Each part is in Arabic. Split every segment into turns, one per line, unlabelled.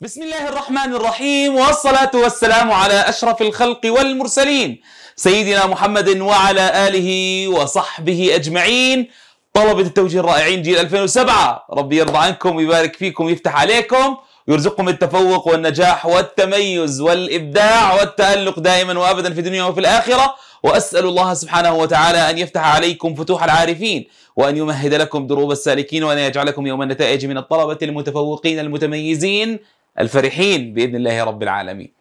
بسم الله الرحمن الرحيم والصلاة والسلام على أشرف الخلق والمرسلين سيدنا محمد وعلى آله وصحبه أجمعين طلبة التوجيه الرائعين جيل 2007 ربي يرضى عنكم ويبارك فيكم ويفتح عليكم ويرزقكم التفوق والنجاح والتميز والإبداع والتألق دائما وأبدا في الدنيا وفي الآخرة وأسأل الله سبحانه وتعالى أن يفتح عليكم فتوح العارفين وأن يمهد لكم دروب السالكين وأن يجعلكم يوم النتائج من الطلبة المتفوقين المتميزين الفرحين باذن الله رب العالمين.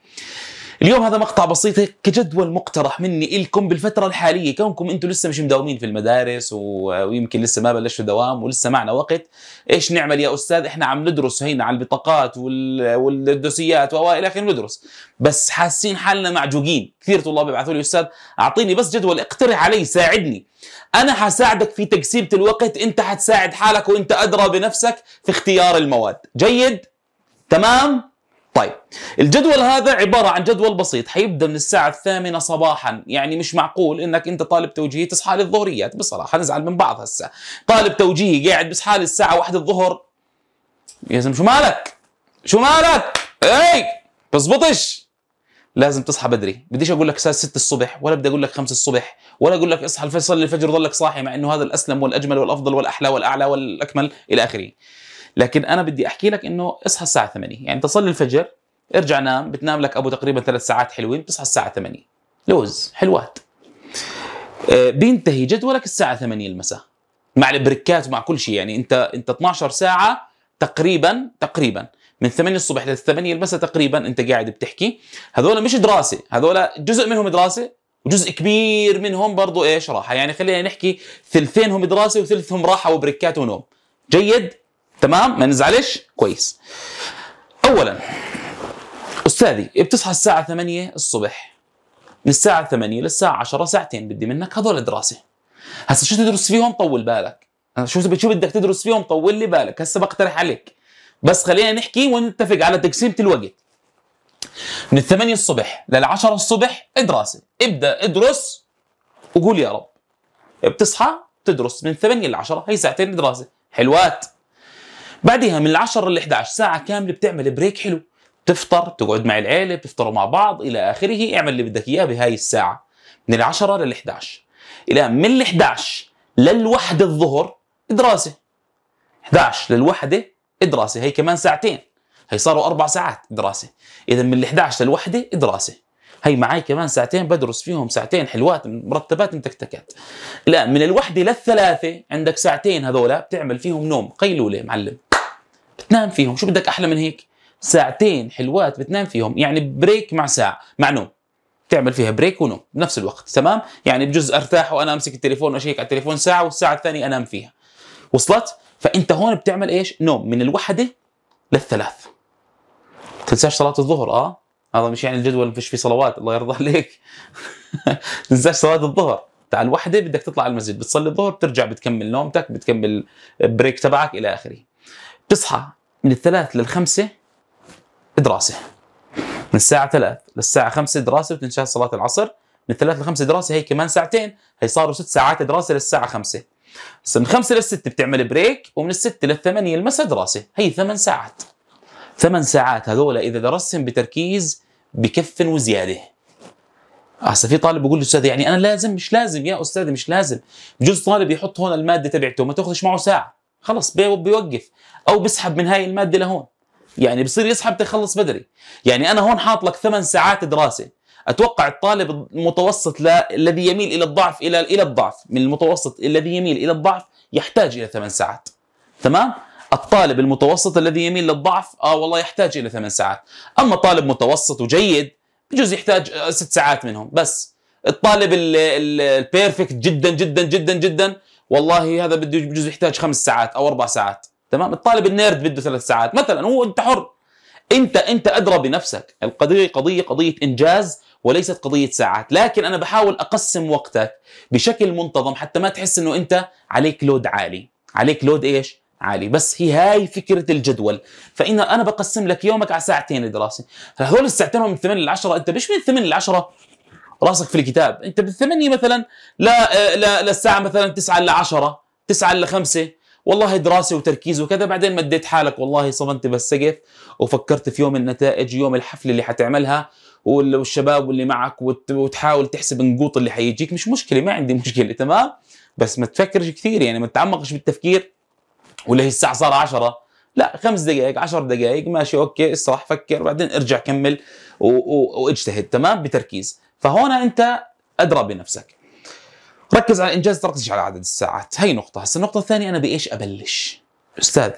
اليوم هذا مقطع بسيط كجدول مقترح مني إلكم بالفترة الحالية كونكم أنتم لسه مش مداومين في المدارس و... ويمكن لسه ما بلشتوا دوام ولسه معنا وقت إيش نعمل يا أستاذ إحنا عم ندرس هينا على البطاقات وال... والدوسيات وإلى آخره ندرس بس حاسين حالنا معجوقين كثير طلاب يبعثوا لي أستاذ أعطيني بس جدول اقترح علي ساعدني أنا حساعدك في تقسيمة الوقت أنت حتساعد حالك وأنت أدرى بنفسك في اختيار المواد جيد تمام؟ طيب الجدول هذا عبارة عن جدول بسيط حيبدأ من الساعة الثامنة صباحا يعني مش معقول انك انت طالب توجيهي تصحى للظهريات بصراحة نزعل من بعض هسه طالب توجيهي قاعد بصحى الساعة واحدة الظهر يا زلمة شو مالك شو مالك اي بزبطش لازم تصحى بدري بديش اقول لك الساعه 6 الصبح ولا بدي اقول لك 5 الصبح ولا اقول لك اصحى الفجر صلي الفجر وضلك صاحي مع انه هذا الاسلم والاجمل والافضل والاحلى والاعلى والاكمل الى اخره لكن انا بدي احكي لك انه اصحى الساعه 8 يعني تصلي الفجر ارجع نام بتنام لك ابو تقريبا ثلاث ساعات حلوين بتصحى الساعه 8 لوز حلوات آه، بينتهي جدولك الساعه 8 المساء مع البريكات ومع كل شيء يعني انت انت 12 ساعه تقريبا تقريبا من 8 الصبح ل 8 المساء تقريبا انت قاعد بتحكي هذول مش دراسه هذول جزء منهم دراسه وجزء كبير منهم برضو ايش راحه يعني خلينا نحكي ثلثين هم دراسه وثلثهم راحه وبريكات ونوم جيد تمام ما نزعلش كويس اولا استاذي بتصحى الساعه 8 الصبح من الساعه 8 للساعه 10 ساعتين بدي منك هذول دراسه هسا شو تدرس فيهم طول بالك شو شو بدك تدرس فيهم طول لي بالك هسا بقترح عليك بس خلينا نحكي ونتفق على تقسيمه الوقت من الثمانية الصبح للعشرة الصبح دراسة ابدأ ادرس وقول يا رب بتصحى تدرس من الثمانية للعشرة هي ساعتين دراسة حلوات بعدها من 10 ل 11 ساعه كامله بتعمل بريك حلو بتفطر بتقعد مع العيله بتفطروا مع بعض الى اخره اعمل اللي بدك اياه بهاي الساعه من ال 10 لل 11 الى من ال 11 للوحدة الظهر دراسة 11 للوحدة دراسة هي كمان ساعتين هي صاروا أربع ساعات دراسة إذا من ال 11 للوحدة دراسة هي معي كمان ساعتين بدرس فيهم ساعتين حلوات مرتبات متكتكات الآن من الوحدة للثلاثة عندك ساعتين هذولا بتعمل فيهم نوم قيلولة معلم بتنام فيهم شو بدك احلى من هيك ساعتين حلوات بتنام فيهم يعني بريك مع ساعه مع نوم بتعمل فيها بريك ونوم بنفس الوقت تمام يعني بجوز ارتاح وانا امسك التليفون واشيك على التليفون ساعه والساعه الثانيه انام فيها وصلت فانت هون بتعمل ايش نوم من الوحده للثلاث تنساش صلاه الظهر اه هذا مش يعني الجدول فيش في صلوات الله يرضى عليك تنساش صلاه الظهر تعال الوحده بدك تطلع على المسجد بتصلي الظهر بترجع بتكمل نومتك بتكمل بريك تبعك الى اخره تصحى من الثلاث للخمسة دراسة من الساعة ثلاث للساعة خمسة دراسة وتنشال صلاة العصر من الثلاث لخمسة دراسة هي كمان ساعتين هي صاروا ست ساعات دراسة للساعة خمسة بس من خمسة للستة بتعمل بريك ومن الستة للثمانية المساء دراسة هي ثمان ساعات ثمان ساعات هذول إذا درستهم بتركيز بكف وزيادة هسه في طالب بقول له يعني انا لازم مش لازم يا استاذ مش لازم بجوز طالب يحط هون الماده تبعته ما تاخذش معه ساعه خلص بيوقف او بيسحب من هاي الماده لهون يعني بصير يسحب تخلص بدري يعني انا هون حاط لك ثمان ساعات دراسه اتوقع الطالب المتوسط الذي يميل الى الضعف الى الى الضعف من المتوسط الذي يميل الى الضعف يحتاج الى ثمان ساعات تمام الطالب المتوسط الذي يميل للضعف اه والله يحتاج الى ثمان ساعات اما طالب متوسط وجيد بجوز يحتاج آه، ست ساعات منهم بس الطالب البيرفكت جدا جدا جدا جدا والله هذا بده بجوز يحتاج خمس ساعات او اربع ساعات تمام الطالب النيرد بده ثلاث ساعات مثلا هو انت حر انت انت ادرى بنفسك القضيه قضيه قضيه انجاز وليست قضيه ساعات لكن انا بحاول اقسم وقتك بشكل منتظم حتى ما تحس انه انت عليك لود عالي عليك لود ايش عالي بس هي هاي فكرة الجدول فإن أنا بقسم لك يومك على ساعتين دراسة فهذول الساعتين من 8 ل 10 أنت مش من 8 ل 10 راسك في الكتاب انت بالثمانية مثلا لا لا للساعة مثلا 9 ل 10 9 ل 5 والله دراسة وتركيز وكذا بعدين مديت حالك والله صمنت بالسقف وفكرت في يوم النتائج يوم الحفلة اللي حتعملها والشباب واللي معك وتحاول تحسب النقوط اللي حيجيك مش مشكلة ما عندي مشكلة تمام بس ما تفكرش كثير يعني ما تتعمقش بالتفكير ولا هي الساعة صار 10 لا خمس دقائق عشر دقائق ماشي اوكي استراح فكر بعدين ارجع كمل و... و... واجتهد تمام بتركيز فهنا انت ادرى بنفسك ركز على الانجاز تركز على عدد الساعات هي نقطه هسه النقطه الثانيه انا بايش ابلش استاذ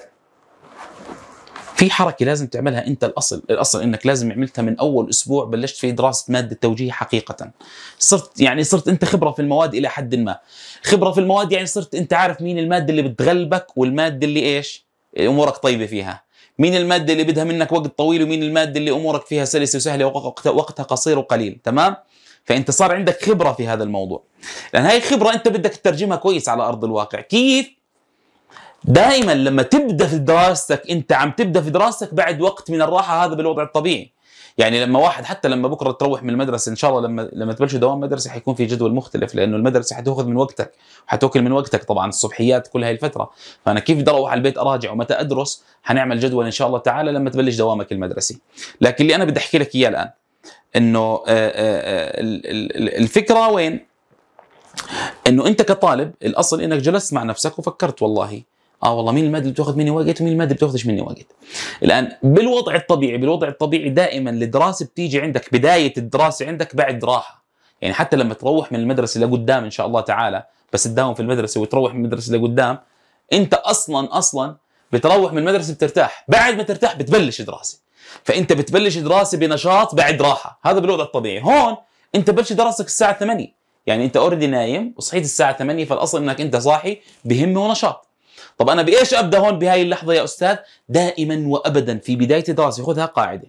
في حركه لازم تعملها انت الاصل الاصل انك لازم عملتها من اول اسبوع بلشت في دراسه ماده التوجيه حقيقه صرت يعني صرت انت خبره في المواد الى حد ما خبره في المواد يعني صرت انت عارف مين الماده اللي بتغلبك والماده اللي ايش امورك طيبه فيها مين الماده اللي بدها منك وقت طويل ومين الماده اللي امورك فيها سلسه وسهله وقتها قصير وقليل تمام فانت صار عندك خبره في هذا الموضوع لان هاي الخبره انت بدك تترجمها كويس على ارض الواقع كيف دائما لما تبدا في دراستك انت عم تبدا في دراستك بعد وقت من الراحه هذا بالوضع الطبيعي يعني لما واحد حتى لما بكره تروح من المدرسه ان شاء الله لما لما تبلش دوام مدرسه حيكون في جدول مختلف لانه المدرسه حتاخذ من وقتك وحتاكل من وقتك طبعا الصبحيات كل هاي الفتره فانا كيف بدي اروح على البيت اراجع ومتى ادرس حنعمل جدول ان شاء الله تعالى لما تبلش دوامك المدرسي لكن اللي انا بدي احكي لك اياه الان انه آه، آه، آه، الفكره وين انه انت كطالب الاصل انك جلست مع نفسك وفكرت والله اه والله مين المادة اللي بتاخذ مني وقت ومين المادة اللي بتاخذش مني وقت الان بالوضع الطبيعي بالوضع الطبيعي دائما الدراسة بتيجي عندك بداية الدراسة عندك بعد راحة يعني حتى لما تروح من المدرسة لقدام ان شاء الله تعالى بس تداوم في المدرسة وتروح من المدرسة لقدام انت اصلا اصلا بتروح من المدرسة بترتاح بعد ما ترتاح بتبلش دراسة فانت بتبلش دراسة بنشاط بعد راحة هذا بالوضع الطبيعي هون انت بلش دراستك الساعة 8 يعني انت اوريدي نايم وصحيت الساعه 8 فالاصل انك انت صاحي بهمه ونشاط طب انا بايش ابدا هون بهاي اللحظه يا استاذ دائما وابدا في بدايه الدراسه خذها قاعده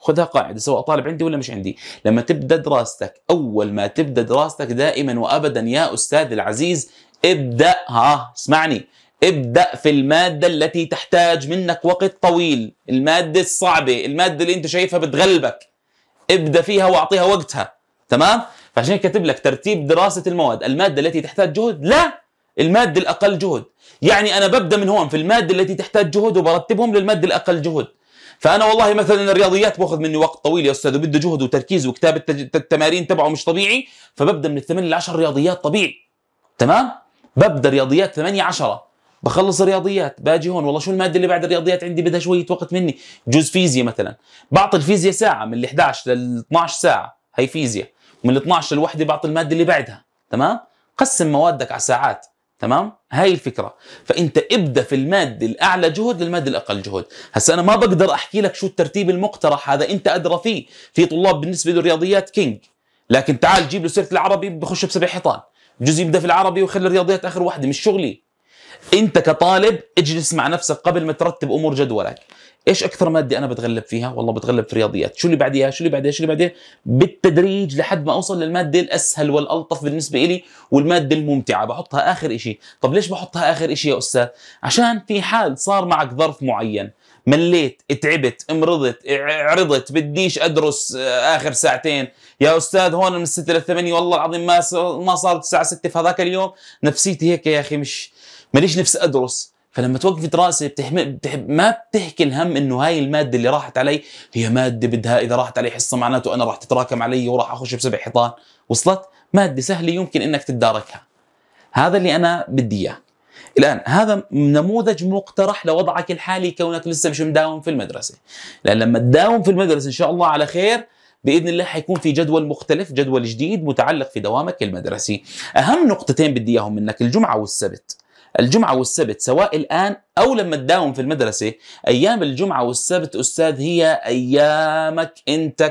خذها قاعده سواء طالب عندي ولا مش عندي لما تبدا دراستك اول ما تبدا دراستك دائما وابدا يا استاذ العزيز ابدا ها اسمعني ابدا في الماده التي تحتاج منك وقت طويل الماده الصعبه الماده اللي انت شايفها بتغلبك ابدا فيها واعطيها وقتها تمام فعشان كاتب لك ترتيب دراسه المواد الماده التي تحتاج جهد لا المادة الأقل جهد يعني أنا ببدأ من هون في المادة التي تحتاج جهد وبرتبهم للمادة الأقل جهد فأنا والله مثلا الرياضيات بأخذ مني وقت طويل يا أستاذ وبده جهد وتركيز وكتابة التمارين تبعه مش طبيعي فببدأ من الثمانية للعشر رياضيات طبيعي تمام ببدأ رياضيات ثمانية عشرة بخلص الرياضيات باجي هون والله شو الماده اللي بعد الرياضيات عندي بدها شويه وقت مني جزء فيزياء مثلا بعطي الفيزياء ساعه من ال 11 لل 12 ساعه هي فيزياء من ال 12 للوحده بعطي الماده اللي بعدها تمام قسم موادك على ساعات تمام هاي الفكره فانت ابدا في الماده الاعلى جهد للماده الاقل جهد هسا انا ما بقدر احكي لك شو الترتيب المقترح هذا انت ادرى فيه في طلاب بالنسبه للرياضيات كينج لكن تعال جيب له سيره العربي بخش بسبع حيطان بجوز يبدا في العربي ويخلي الرياضيات اخر واحده مش شغلي انت كطالب اجلس مع نفسك قبل ما ترتب امور جدولك ايش اكثر ماده انا بتغلب فيها؟ والله بتغلب في الرياضيات، شو اللي بعديها؟ شو اللي بعديها؟ شو اللي بعديها؟ بالتدريج لحد ما اوصل للماده الاسهل والالطف بالنسبه إلي والماده الممتعه، بحطها اخر شيء، طب ليش بحطها اخر شيء يا استاذ؟ عشان في حال صار معك ظرف معين، مليت، تعبت، مرضت، عرضت، بديش ادرس آه، اخر ساعتين، يا استاذ هون من 6 لل 8 والله العظيم ما ما صارت الساعه 6 في هذاك اليوم، نفسيتي هيك يا اخي مش ماليش نفس ادرس، فلما توقفي دراسه بتحم... بتح... ما بتحكي الهم انه هاي الماده اللي راحت علي هي ماده بدها اذا راحت علي حصه معناته انا راح تتراكم علي وراح اخش بسبع حيطان وصلت ماده سهله يمكن انك تتداركها هذا اللي انا بدي اياه الان هذا نموذج مقترح لوضعك الحالي كونك لسه مش مداوم في المدرسه لان لما تداوم في المدرسه ان شاء الله على خير باذن الله حيكون في جدول مختلف جدول جديد متعلق في دوامك المدرسي اهم نقطتين بدي اياهم منك الجمعه والسبت الجمعة والسبت سواء الآن أو لما تداوم في المدرسة أيام الجمعة والسبت أستاذ هي أيامك أنت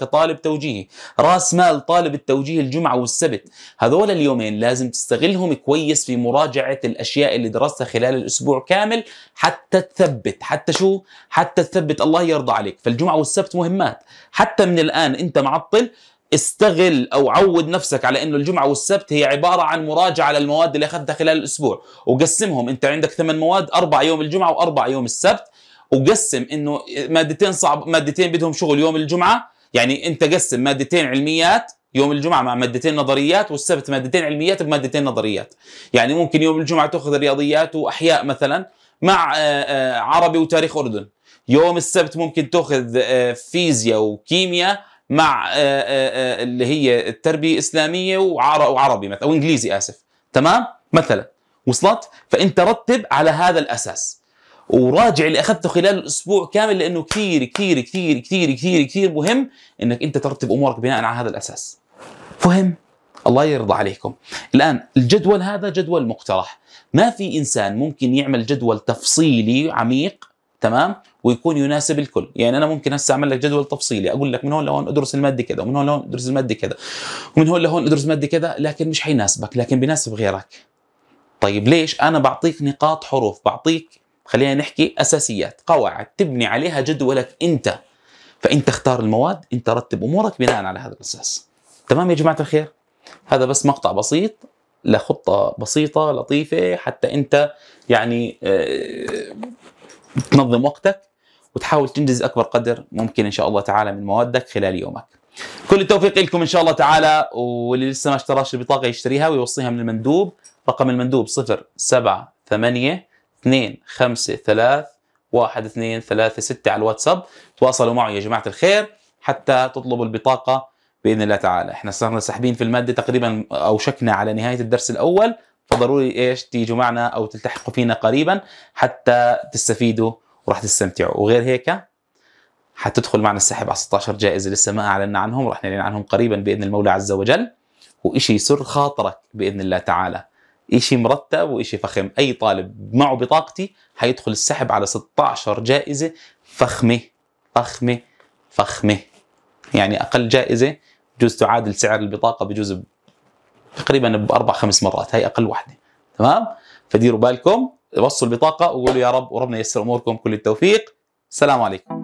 كطالب توجيهي راس مال طالب التوجيه الجمعة والسبت هذول اليومين لازم تستغلهم كويس في مراجعة الأشياء اللي درستها خلال الأسبوع كامل حتى تثبت حتى شو؟ حتى تثبت الله يرضى عليك فالجمعة والسبت مهمات حتى من الآن أنت معطل استغل او عود نفسك على انه الجمعه والسبت هي عباره عن مراجعه للمواد اللي اخذتها خلال الاسبوع وقسمهم انت عندك ثمان مواد اربع يوم الجمعه واربع يوم السبت وقسم انه مادتين صعب مادتين بدهم شغل يوم الجمعه يعني انت قسم مادتين علميات يوم الجمعة مع مادتين نظريات والسبت مادتين علميات بمادتين نظريات يعني ممكن يوم الجمعة تأخذ رياضيات وأحياء مثلا مع آه، آه، عربي وتاريخ أردن يوم السبت ممكن تأخذ آه، فيزياء وكيمياء مع آه، آه، آه، اللي هي التربيه الاسلاميه وعربي مثلا او انجليزي اسف تمام مثلا وصلت فانت رتب على هذا الاساس وراجع اللي اخذته خلال الاسبوع كامل لانه كثير كثير كثير كثير كثير كثير مهم انك انت ترتب امورك بناء على هذا الاساس فهم الله يرضى عليكم الان الجدول هذا جدول مقترح ما في انسان ممكن يعمل جدول تفصيلي عميق تمام ويكون يناسب الكل يعني انا ممكن هسه اعمل لك جدول تفصيلي اقول لك من هون لهون ادرس الماده كذا ومن هون لهون ادرس الماده كذا ومن هون لهون ادرس الماده كذا لكن مش حيناسبك لكن بيناسب غيرك طيب ليش انا بعطيك نقاط حروف بعطيك خلينا نحكي اساسيات قواعد تبني عليها جدولك انت فانت اختار المواد انت رتب امورك بناء على هذا الاساس تمام يا جماعه الخير هذا بس مقطع بسيط لخطه بسيطه لطيفه حتى انت يعني آه، تنظم وقتك وتحاول تنجز اكبر قدر ممكن ان شاء الله تعالى من موادك خلال يومك. كل التوفيق لكم ان شاء الله تعالى واللي لسه ما اشتراش البطاقه يشتريها ويوصيها من المندوب رقم المندوب 0782531236 على الواتساب تواصلوا معه يا جماعه الخير حتى تطلبوا البطاقه باذن الله تعالى احنا صرنا ساحبين في الماده تقريبا اوشكنا على نهايه الدرس الاول فضروري ايش تيجوا معنا او تلتحقوا فينا قريبا حتى تستفيدوا وراح تستمتعوا وغير هيك حتدخل معنا السحب على 16 جائزه لسه ما اعلنا عنهم راح نعلن عنهم قريبا باذن المولى عز وجل وإشي يسر خاطرك باذن الله تعالى إشي مرتب وإشي فخم اي طالب معه بطاقتي حيدخل السحب على 16 جائزه فخمه فخمه فخمه يعني اقل جائزه بجوز تعادل سعر البطاقه بجوز تقريبا باربع خمس مرات هي اقل وحده تمام فديروا بالكم وصوا البطاقه وقولوا يا رب وربنا ييسر اموركم كل التوفيق السلام عليكم